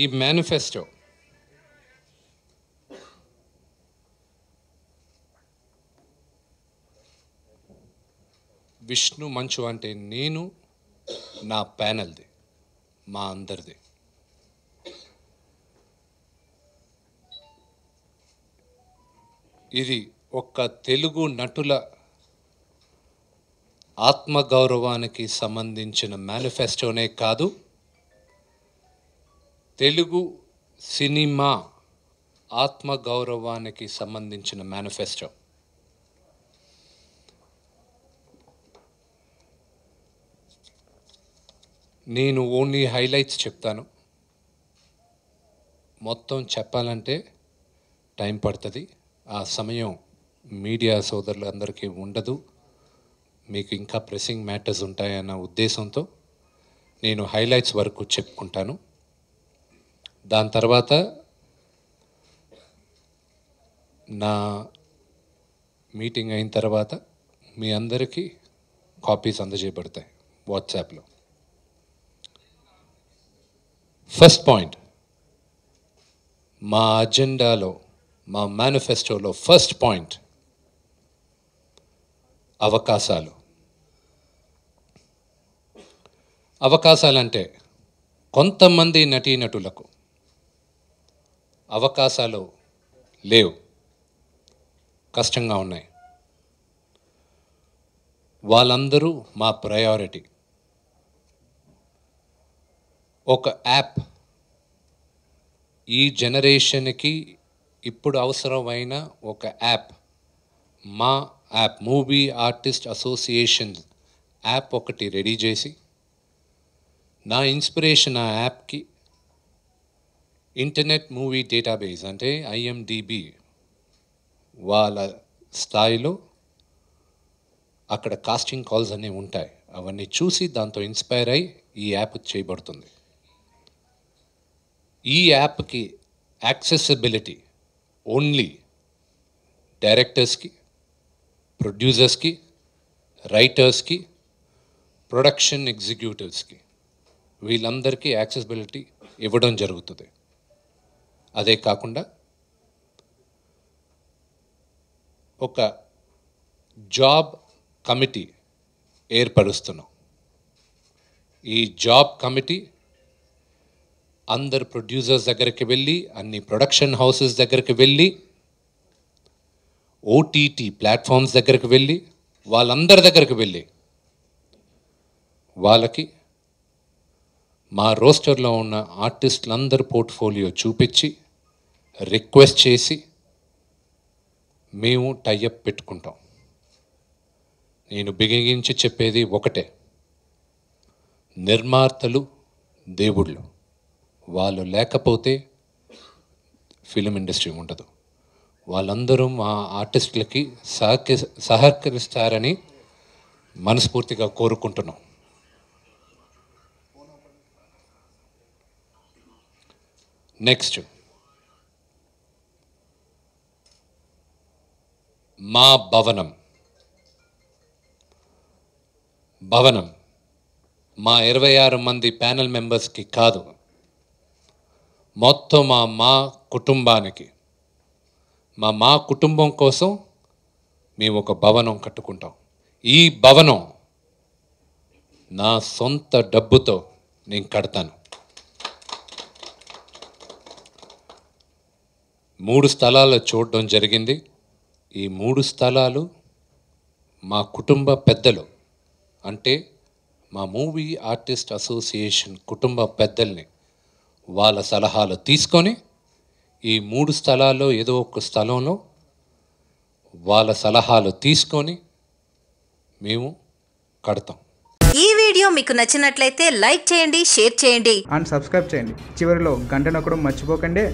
ఈ మేనిఫెస్టో విష్ణు మంచు అంటే నేను నా ప్యానల్ది మా అందరిది ఇది ఒక్క తెలుగు నటుల ఆత్మగౌరవానికి సంబంధించిన మేనిఫెస్టోనే కాదు తెలుగు సినిమా ఆత్మగౌరవానికి సంబంధించిన మేనిఫెస్టో నేను ఓన్లీ హైలైట్స్ చెప్తాను మొత్తం చెప్పాలంటే టైం పడుతుంది ఆ సమయం మీడియా సోదరులు అందరికీ ఉండదు మీకు ఇంకా ప్రెసింగ్ మ్యాటర్స్ ఉంటాయన్న ఉద్దేశంతో నేను హైలైట్స్ వరకు చెప్పుకుంటాను దాని తర్వాత నా మీటింగ్ అయిన తర్వాత మీ అందరికీ కాపీస్ అందజేయబడతాయి వాట్సాప్లో ఫస్ట్ పాయింట్ మా అజెండాలో మా మేనిఫెస్టోలో ఫస్ట్ పాయింట్ అవకాశాలు అవకాశాలంటే కొంతమంది నటీనటులకు అవకాశాలు లేవు కష్టంగా ఉన్నాయి వాళ్ళందరూ మా ప్రయారిటీ ఒక యాప్ ఈ జనరేషన్కి ఇప్పుడు అవసరమైన ఒక యాప్ మా app movie artist association app ఒకటి రెడీ చేసి నా ఇన్స్పిరేషన్ ఆ యాప్కి ఇంటర్నెట్ మూవీ డేటాబేస్ అంటే ఐఎండిబి వాళ్ళ స్థాయిలో అక్కడ కాస్టింగ్ కాల్స్ అన్నీ ఉంటాయి అవన్నీ చూసి దాంతో ఇన్స్పైర్ అయ్యి ఈ యాప్ చేయబడుతుంది ఈ యాప్కి యాక్సెసిబిలిటీ ఓన్లీ డైరెక్టర్స్కి ప్రొడ్యూసర్స్కి రైటర్స్కి ప్రొడక్షన్ ఎగ్జిక్యూటివ్స్కి వీళ్ళందరికీ యాక్సెసిబిలిటీ ఇవ్వడం జరుగుతుంది అదే కాకుండా ఒక జాబ్ కమిటీ ఏర్పరుస్తున్నాం ఈ జాబ్ కమిటీ అందరు ప్రొడ్యూసర్స్ దగ్గరికి వెళ్ళి అన్ని ప్రొడక్షన్ హౌసెస్ దగ్గరికి వెళ్ళి ఓటీటీ ప్లాట్ఫామ్స్ దగ్గరికి వెళ్ళి వాళ్ళందరి దగ్గరికి వెళ్ళి వాళ్ళకి మా రోస్టర్లో ఉన్న ఆర్టిస్టులందరి పోర్ట్ఫోలియో చూపించి రిక్వెస్ట్ చేసి మేము టైఅప్ పెట్టుకుంటాం నేను బిగించి చెప్పేది ఒకటే నిర్మాతలు దేవుళ్ళు వాళ్ళు లేకపోతే ఫిలిం ఇండస్ట్రీ ఉండదు వాళ్ళందరూ మా ఆర్టిస్టులకి సహకరి సహకరిస్తారని మనస్ఫూర్తిగా కోరుకుంటున్నాం నెక్స్ట్ మా భవనం భవనం మా ఇరవై ఆరు మంది ప్యానల్ మెంబర్స్కి కాదు మొత్తం మా మా కుటుంబానికి మా మా కుటుంబం కోసం మేము ఒక భవనం కట్టుకుంటాం ఈ భవనం నా సొంత డబ్బుతో నేను కడతాను మూడు స్థలాలు చూడడం జరిగింది ఈ మూడు స్థలాలు మా కుటుంబ పెద్దలు అంటే మా మూవీ ఆర్టిస్ట్ అసోసియేషన్ కుటుంబ పెద్దల్ని వాళ్ళ సలహాలు తీసుకొని ఈ మూడు స్థలాల్లో ఏదో ఒక స్థలంలో వాళ్ళ సలహాలు తీసుకొని మేము కడతాం ఈ వీడియో మీకు నచ్చినట్లయితే లైక్ చేయండి షేర్ చేయండి అండ్ సబ్స్క్రైబ్ చేయండి చివరిలో గంట నొక్కడం మర్చిపోకండి